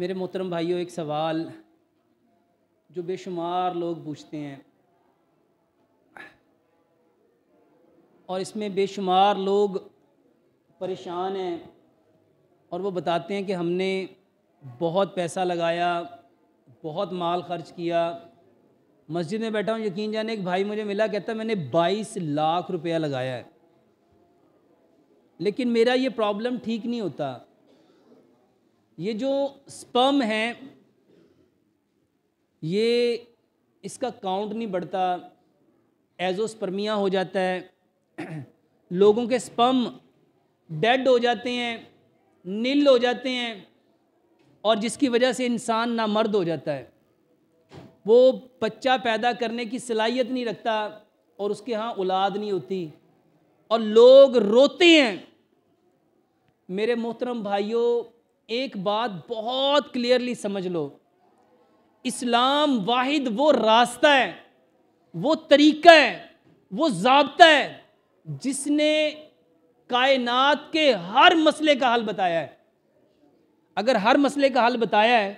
मेरे मोहतरम भाइयों एक सवाल जो बेशुमार लोग पूछते हैं और इसमें बेशुमार लोग परेशान हैं और वो बताते हैं कि हमने बहुत पैसा लगाया बहुत माल खर्च किया मस्जिद में बैठा हूँ यकीन जाने एक भाई मुझे मिला कहता मैंने 22 लाख रुपया लगाया है लेकिन मेरा ये प्रॉब्लम ठीक नहीं होता ये जो स्पर्म है ये इसका काउंट नहीं बढ़ता एजोस्पर्मिया हो जाता है लोगों के स्पर्म डेड हो जाते हैं नील हो जाते हैं और जिसकी वजह से इंसान ना मर्द हो जाता है वो बच्चा पैदा करने की सलाहियत नहीं रखता और उसके यहाँ औलाद नहीं होती और लोग रोते हैं मेरे मोहतरम भाइयों एक बात बहुत क्लियरली समझ लो इस्लाम वाहिद वो रास्ता है वो तरीका है वो जबता है जिसने कायनात के हर मसले का हल बताया है अगर हर मसले का हल बताया है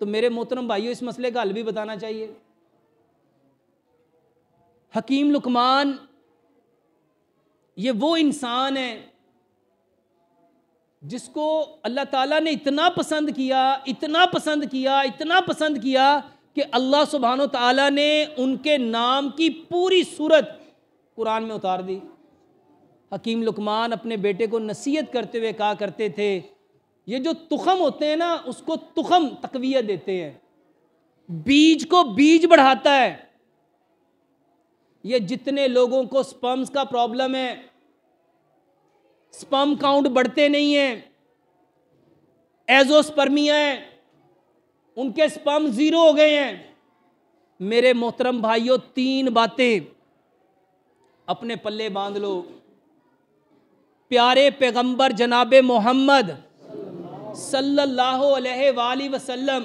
तो मेरे मोहतरम भाइयों इस मसले का हल भी बताना चाहिए हकीम लुकमान ये वो इंसान है जिसको अल्लाह ताला ने इतना पसंद किया इतना पसंद किया इतना पसंद किया कि अल्लाह सुबहान ताला ने उनके नाम की पूरी सूरत कुरान में उतार दी हकीम लुकमान अपने बेटे को नसीहत करते हुए कहा करते थे ये जो तुखम होते हैं ना उसको तुखम तकवीत देते हैं बीज को बीज बढ़ाता है ये जितने लोगों को स्पम्स का प्रॉब्लम है स्पर्म काउंट बढ़ते नहीं है एजोस्पर्मिया है उनके स्पर्म जीरो हो गए हैं मेरे मोहतरम भाइयों तीन बातें अपने पल्ले बांध लो प्यारे पैगंबर जनाब मोहम्मद सल्लल्लाहु अलैहि वसल्लम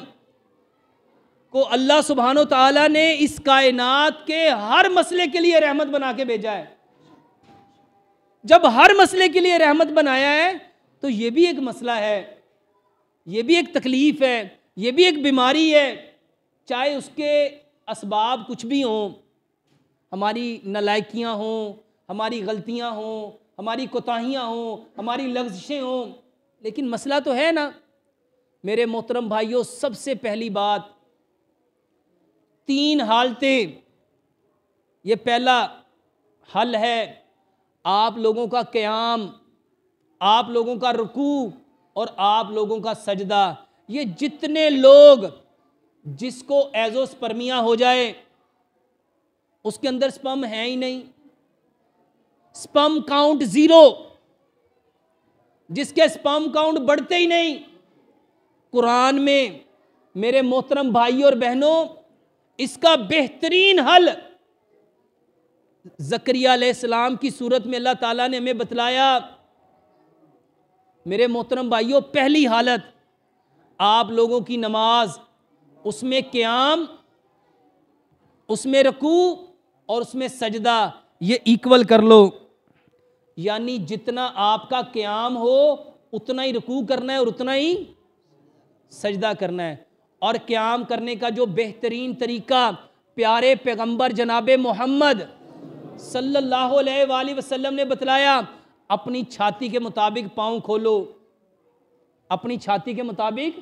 को अल्लाह सुबहान तला ने इस कायनात के हर मसले के लिए रहमत बना के भेजा है जब हर मसले के लिए रहमत बनाया है तो ये भी एक मसला है ये भी एक तकलीफ़ है ये भी एक बीमारी है चाहे उसके इसबाब कुछ भी हों हमारी नलायकियाँ हों हमारी गलतियाँ हों हमारी कोताहियाँ हों हमारी लफ्जिशें हों लेकिन मसला तो है ना मेरे मोहतरम भाइयों सबसे पहली बात तीन हालतें ये पहला हल है आप लोगों का क़्याम आप लोगों का रुकू और आप लोगों का सजदा ये जितने लोग जिसको एजोस्पर्मिया हो जाए उसके अंदर स्पम है ही नहीं स्पम काउंट ज़ीरो जिसके स्पम काउंट बढ़ते ही नहीं कुरान में मेरे मोहतरम भाई और बहनों इसका बेहतरीन हल जक्रियालाम की सूरत में अल्लाह ताला ने हमें बतलाया मेरे मोहतरम भाइयों पहली हालत आप लोगों की नमाज उसमें क्याम उसमें रकू और उसमें सजदा ये इक्वल कर लो यानी जितना आपका क्याम हो उतना ही रकू करना है और उतना ही सजदा करना है और क्याम करने का जो बेहतरीन तरीका प्यारे पैगंबर जनाब मोहम्मद सल्लल्लाहु अलैहि वसल्लम ने बतलाया अपनी छाती के मुताबिक पाँव खोलो अपनी छाती के मुताबिक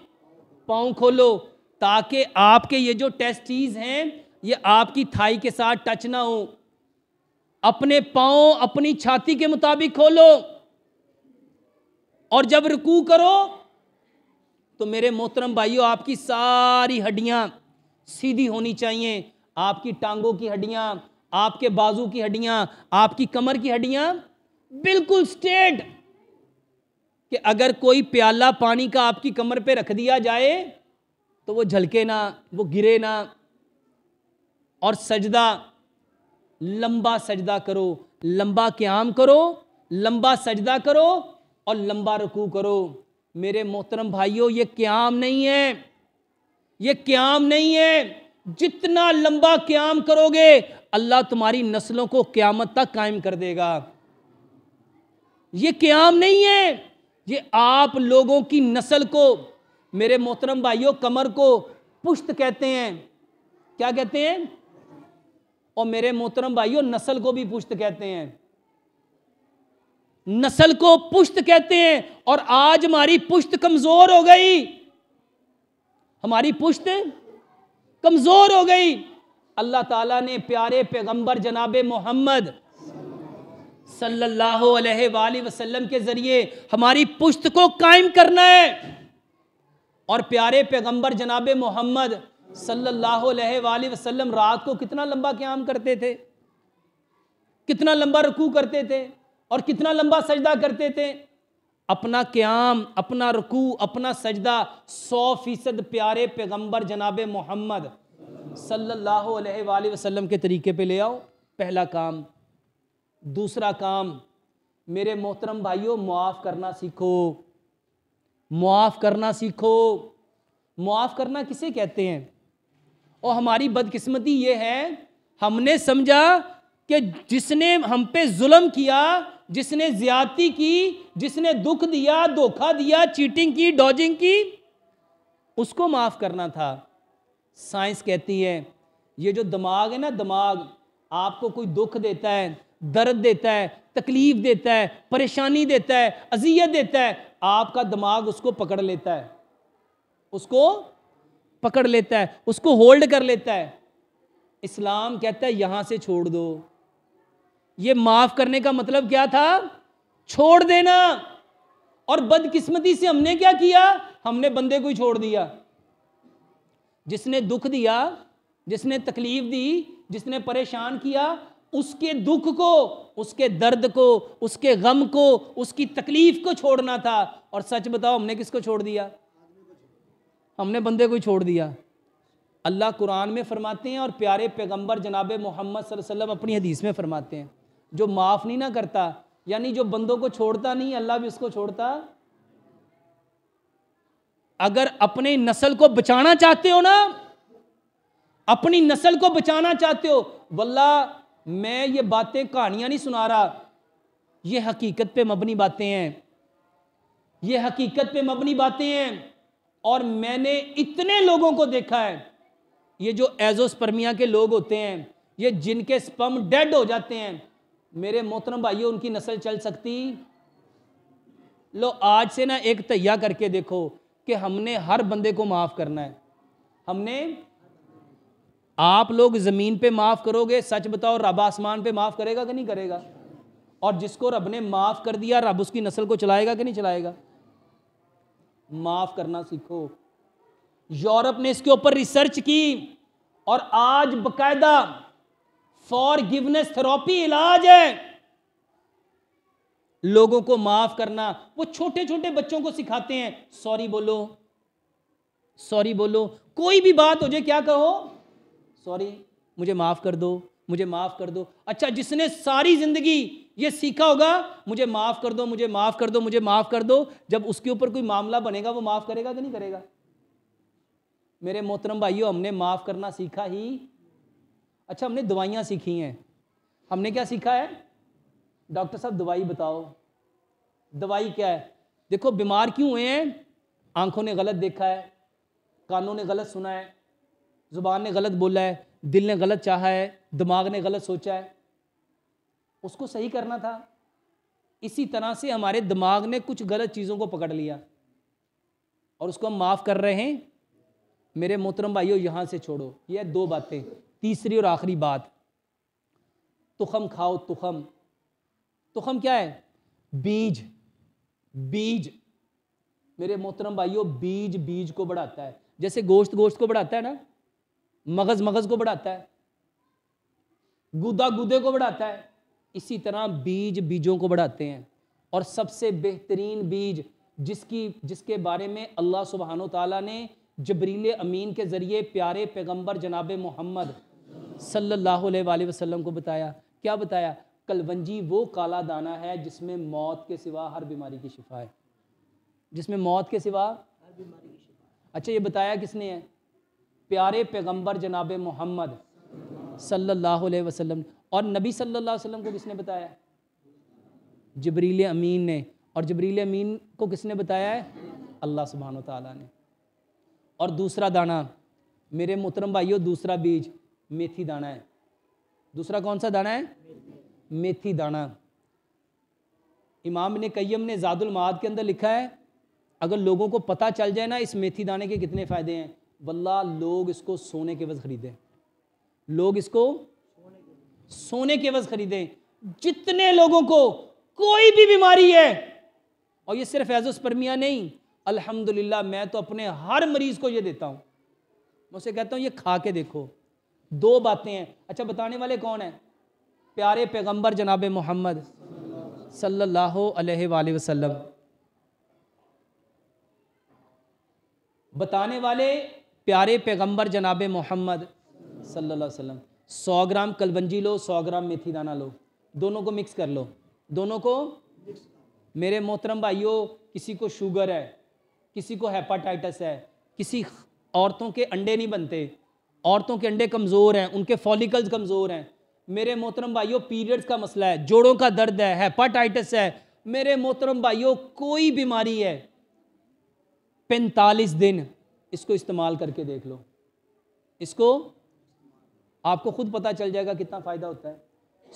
पाँव खोलो ताकि आपके ये जो टेस्टीज हैं ये आपकी थाई के साथ टच ना हो अपने पाँव अपनी छाती के मुताबिक खोलो और जब रुकू करो तो मेरे मोहतरम भाइयों आपकी सारी हड्डियाँ सीधी होनी चाहिए आपकी टांगों की हड्डियाँ आपके बाजू की हड्डियां आपकी कमर की हड्डियां बिल्कुल स्ट्रेट कि अगर कोई प्याला पानी का आपकी कमर पे रख दिया जाए तो वो झलके ना वो गिरे ना और सजदा लंबा सजदा करो लंबा क्याम करो लंबा सजदा करो और लंबा रकू करो मेरे मोहतरम भाइयों ये क्याम नहीं है ये क्याम नहीं है जितना लंबा क्याम करोगे अल्लाह तुम्हारी नस्लों को क्यामत तक कायम कर देगा ये क्याम नहीं है ये आप लोगों की नस्ल को मेरे मोहतरम भाइयों कमर को पुश्त कहते हैं क्या कहते हैं और मेरे मोहतरम भाइयों नस्ल को भी पुश्त कहते हैं नस्ल को पुश्त कहते हैं और आज हमारी पुश्त कमजोर हो गई हमारी पुश्त कमज़ोर हो गई अल्लाह ताला ने प्यारे पैगंबर जनाब मोहम्मद सल्लल्लाहु अलैहि वसल्लम के ज़रिए हमारी पुश्त को कायम करना है और प्यारे पैगंबर जनाब मोहम्मद सल्लल्लाहु अलैहि वसल्लम रात को कितना लंबा क्याम करते थे कितना लंबा रकू करते थे और कितना लंबा सजदा करते थे अपना क्याम अपना रकू अपना सजदा सौ फीसद प्यारे पैगम्बर जनाब मोहम्मद सल्लल्लाहु वसल्लम के तरीके पे ले आओ पहला काम दूसरा काम मेरे मोहतरम भाइयों मुआफ़ करना सीखो मुआफ़ करना सीखो मुआफ़ करना किसे कहते हैं और हमारी बदकिस्मती ये है हमने समझा कि जिसने हम पे जुल्म किया जिसने ज्यादती की जिसने दुख दिया धोखा दिया चीटिंग की डॉजिंग की उसको माफ़ करना था साइंस कहती है ये जो दिमाग है ना दिमाग आपको कोई दुख देता है दर्द देता है तकलीफ देता है परेशानी देता है अजियत देता है आपका दिमाग उसको पकड़ लेता है उसको पकड़ लेता है उसको होल्ड कर लेता है इस्लाम कहता है यहाँ से छोड़ दो ये माफ करने का मतलब क्या था छोड़ देना और बदकिस्मती से हमने क्या किया हमने बंदे को ही छोड़ दिया जिसने दुख दिया जिसने तकलीफ दी जिसने परेशान किया उसके दुख को उसके दर्द को उसके गम को उसकी तकलीफ को छोड़ना था और सच बताओ हमने किसको छोड़ दिया हमने बंदे को ही छोड़ दिया अल्लाह कुरान में फरमाते हैं और प्यारे पैगंबर जनाब मोहम्मद वसल्लम अपनी हदीस में फरमाते हैं जो माफ़ नहीं ना करता यानी जो बंदों को छोड़ता नहीं अल्लाह भी उसको छोड़ता अगर अपने नस्ल को बचाना चाहते हो ना अपनी नस्ल को बचाना चाहते हो वल्ला मैं ये बातें कहानियां नहीं सुना रहा ये हकीकत पे मबनी बातें हैं ये हकीकत पे मबनी बातें हैं और मैंने इतने लोगों को देखा है ये जो एजोस्पर्मिया के लोग होते हैं ये जिनके स्पम डेड हो जाते हैं मेरे मोहतरम भाइयों उनकी नस्ल चल सकती लो आज से ना एक तैया करके देखो कि हमने हर बंदे को माफ़ करना है हमने आप लोग ज़मीन पे माफ़ करोगे सच बताओ रब आसमान पे माफ़ करेगा कि नहीं करेगा और जिसको रब ने माफ़ कर दिया रब उसकी नस्ल को चलाएगा कि नहीं चलाएगा माफ़ करना सीखो यूरोप ने इसके ऊपर रिसर्च की और आज बकायदा फॉरगिवनेस थेरोपी इलाज है लोगों को माफ करना वो छोटे छोटे बच्चों को सिखाते हैं सॉरी बोलो सॉरी बोलो कोई भी बात हो जाए क्या कहो सॉरी मुझे माफ कर दो मुझे माफ कर दो अच्छा जिसने सारी जिंदगी ये सीखा होगा मुझे माफ कर दो मुझे माफ कर दो मुझे माफ कर दो जब उसके ऊपर कोई मामला बनेगा वो माफ करेगा कि नहीं करेगा मेरे मोहतरम भाइयों हमने माफ करना सीखा ही अच्छा हमने दवाइयाँ सीखी हैं हमने क्या सीखा है डॉक्टर साहब दवाई बताओ दवाई क्या है देखो बीमार क्यों हुए हैं आंखों ने गलत देखा है कानों ने गलत सुना है ज़ुबान ने गलत बोला है दिल ने गलत चाहा है दिमाग ने गलत सोचा है उसको सही करना था इसी तरह से हमारे दिमाग ने कुछ गलत चीज़ों को पकड़ लिया और उसको हम माफ़ कर रहे हैं मेरे मोहतरम भाइयों यहाँ से छोड़ो ये दो बातें तीसरी और आखिरी बात तुखम खाओ तुखम तुखम क्या है बीज बीज मेरे मोहतरम भाइयों बीज बीज को बढ़ाता है जैसे गोश्त गोश्त को बढ़ाता है ना मगज मगज को बढ़ाता है गुदा गुदे को बढ़ाता है इसी तरह बीज बीजों को बढ़ाते हैं और सबसे बेहतरीन बीज जिसकी जिसके बारे में अल्लाह सुबहान तला ने जबरील अमीन के ज़रिए प्यारे पैगंबर जनाब मोहम्मद सल्लल्लाहु अलैहि वसल्लम को बताया क्या बताया कलवंजी वो काला दाना है जिसमें मौत के सिवा हर बीमारी की शिफा है जिसमें मौत के सिवा हर बीमारी की शिफा अच्छा ये बताया किसने है प्यारे पैगंबर जनाब मोहम्मद सल्लल्लाहु अलैहि वसल्लम और नबी सल्लल्लाहु अलैहि वसल्लम को किसने बताया जबरील अमीन ने और जबरील अमीन को किसने बताया है अल्लाह सुबहान ताली ने और दूसरा दाना मेरे मोहतरम भाइयों दूसरा बीज मेथी दाना है दूसरा कौन सा दाना है मेथी दाना इमाम ने कैम ने जादुल माद के अंदर लिखा है अगर लोगों को पता चल जाए ना इस मेथी दाने के कितने फ़ायदे हैं वल्ला लोग इसको सोने के वज़ ख़रीदें लोग इसको सोने के वज़ ख़रीदें जितने लोगों को कोई भी बीमारी है और ये सिर्फ एजोस्पर्मिया नहीं अल्हम्दुलिल्लाह मैं तो अपने हर मरीज़ को ये देता हूँ मैं उसे कहता हूँ ये खा के देखो दो बातें हैं अच्छा बताने वाले कौन हैं प्यारे पैगंबर जनाब मोहम्मद सल्लल्लाहु अलैहि वसल्लम बताने वाले प्यारे पैगंबर जनाब मोहम्मद सल्लल्लाहु अलैहि वसल्लम सौ ग्राम कलबंजी लो सौ ग्राम मेथी दाना लो दोनों को मिक्स कर लो दोनों को मेरे मोहतरम भाइयों किसी को शुगर है किसी को हेपाटाइटिस है किसी औरतों के अंडे नहीं बनते औरतों के अंडे कमज़ोर हैं उनके फॉलिकल्स कमज़ोर हैं मेरे मोहतरम भाइयों पीरियड्स का मसला है जोड़ों का दर्द है हेपाटाइटिस है मेरे मोहतरम भाइयों कोई बीमारी है पैंतालीस दिन इसको इस्तेमाल करके देख लो इसको आपको खुद पता चल जाएगा कितना फ़ायदा होता है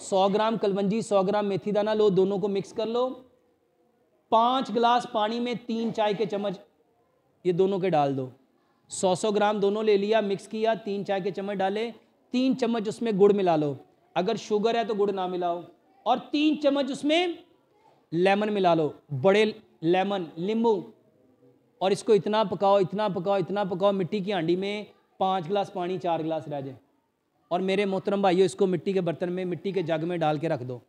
सौ ग्राम कलवंजी सौ ग्राम मेथी दाना लो दोनों को मिक्स कर लो पाँच गिलास पानी में तीन चाय के चम्मच ये दोनों के डाल दो सौ सौ ग्राम दोनों ले लिया मिक्स किया तीन चाय के चम्मच डाले तीन चम्मच उसमें गुड़ मिला लो अगर शुगर है तो गुड़ ना मिलाओ और तीन चम्मच उसमें लेमन मिला लो बड़े लेमन नींबू और इसको इतना पकाओ इतना पकाओ इतना पकाओ मिट्टी की हांडी में पाँच गिलास पानी चार गिलास रह जाए और मेरे मोहतरम भाइयों इसको मिट्टी के बर्तन में मिट्टी के जग में डाल के रख दो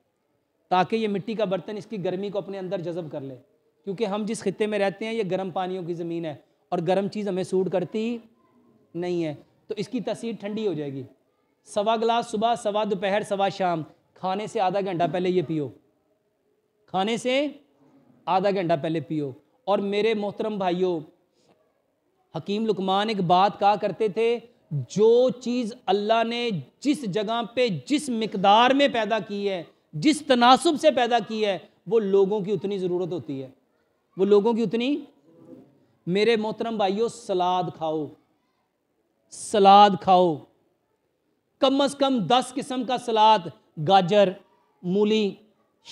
ताकि ये मिट्टी का बर्तन इसकी गर्मी को अपने अंदर जज़ब कर ले क्योंकि हम जिस खत्े में रहते हैं ये गर्म पानियों की ज़मीन है और गर्म चीज़ हमें सूट करती नहीं है तो इसकी तस्वीर ठंडी हो जाएगी सवा गिलास सुबह सवा दोपहर सवा शाम खाने से आधा घंटा पहले ये पियो खाने से आधा घंटा पहले पियो और मेरे मोहतरम भाइयों हकीम लुकमान एक बात कहा करते थे जो चीज़ अल्लाह ने जिस जगह पे जिस मकदार में पैदा की है जिस तनासब से पैदा की है वो लोगों की उतनी ज़रूरत होती है वो लोगों की उतनी मेरे मोहतरम भाइयों सलाद खाओ सलाद खाओ कम अज कम दस किस्म का सलाद गाजर मूली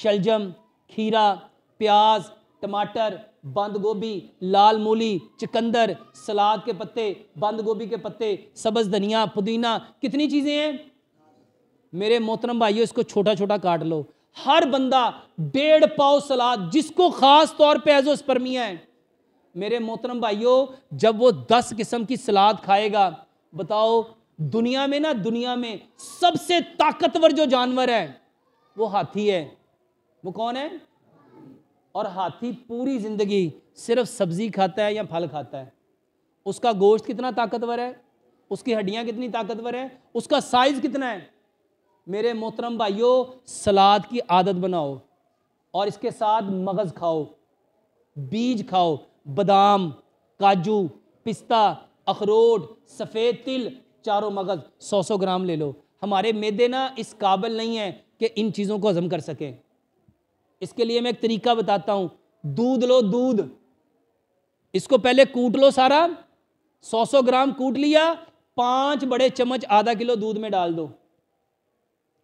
शलजम खीरा प्याज टमाटर बंद गोभी लाल मूली चकंदर सलाद के पत्ते बंद गोभी के पत्ते सब्ज धनिया पुदीना कितनी चीज़ें हैं मेरे मोहतरम भाइयों इसको छोटा छोटा काट लो हर बंदा डेढ़ पाव सलाद जिसको खास तौर पे एजोस्पर्मिया है मेरे मोहतरम भाइयों जब वो दस किस्म की सलाद खाएगा बताओ दुनिया में ना दुनिया में सबसे ताकतवर जो जानवर है वो हाथी है वो कौन है और हाथी पूरी ज़िंदगी सिर्फ सब्ज़ी खाता है या फल खाता है उसका गोश्त कितना ताकतवर है उसकी हड्डियां कितनी ताकतवर है उसका साइज़ कितना है मेरे मोहतरम भाइयों सलाद की आदत बनाओ और इसके साथ मगज़ खाओ बीज खाओ बादाम काजू पिस्ता अखरोट सफ़ेद तिल चारों मगज़ सौ सौ ग्राम ले लो हमारे मैदे ना इस काबिल नहीं है कि इन चीज़ों को हज़म कर सकें इसके लिए मैं एक तरीका बताता हूँ दूध लो दूध इसको पहले कूट लो सारा सौ सौ ग्राम कूट लिया पाँच बड़े चम्मच आधा किलो दूध में डाल दो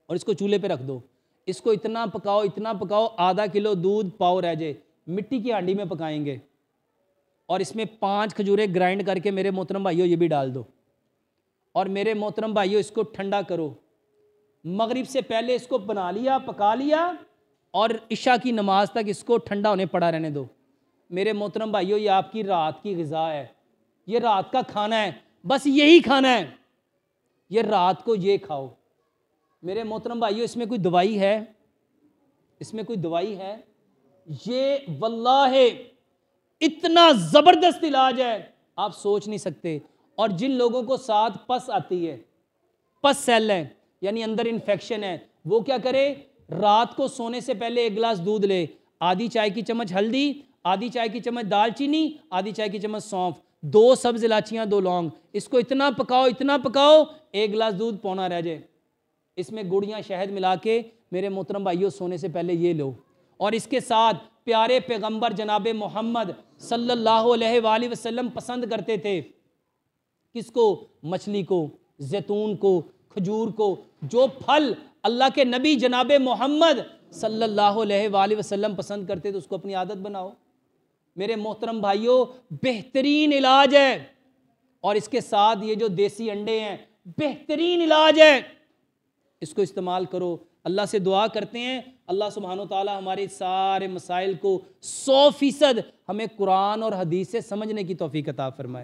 और इसको चूल्हे पे रख दो इसको इतना पकाओ इतना पकाओ आधा किलो दूध पाओ रह जाए मिट्टी की हांडी में पकाएंगे और इसमें पांच खजूरें ग्राइंड करके मेरे मोहतरम भाइयों ये भी डाल दो और मेरे मोहतरम भाइयों इसको ठंडा करो मगरिब से पहले इसको बना लिया पका लिया और इशा की नमाज तक इसको ठंडा होने पड़ा रहने दो मेरे मोहतरम भाइयों ये आपकी रात की गज़ा है ये रात का खाना है बस यही खाना है ये रात को ये खाओ मेरे मोहतरम भाइयों इसमें कोई दवाई है इसमें कोई दवाई है ये वल्ला है इतना ज़बरदस्त इलाज है आप सोच नहीं सकते और जिन लोगों को साथ पस आती है पस सेल है यानी अंदर इन्फेक्शन है वो क्या करे रात को सोने से पहले एक गिलास दूध ले आधी चाय की चम्मच हल्दी आधी चाय की चम्मच दालचीनी आधी चाय की चम्मच सौंफ दो सब्ज इलाचियाँ दो लौंग इसको इतना पकाओ इतना पकाओ एक गिलास दूध पौना रह जाए इसमें गुड़ियाँ शहद मिला के मेरे मोहतरम भाइयों सोने से पहले ये लो और इसके साथ प्यारे पैगंबर जनाब मोहम्मद सल्लल्लाहु अलैहि वसल्लम पसंद करते थे किसको मछली को जैतून को खजूर को जो फल अल्लाह के नबी जनाब मोहम्मद सल्लल्लाहु अलैहि वसल्लम पसंद करते तो उसको अपनी आदत बनाओ मेरे मोहतरम भाइयों बेहतरीन इलाज है और इसके साथ ये जो देसी अंडे हैं बेहतरीन इलाज है इसको इस्तेमाल करो अल्लाह से दुआ करते हैं अल्लाह सुबहान ताली हमारे सारे मसाइल को सौ फ़ीसद हमें कुरान और हदीस से समझने की तोफ़ी कता फ़रमाए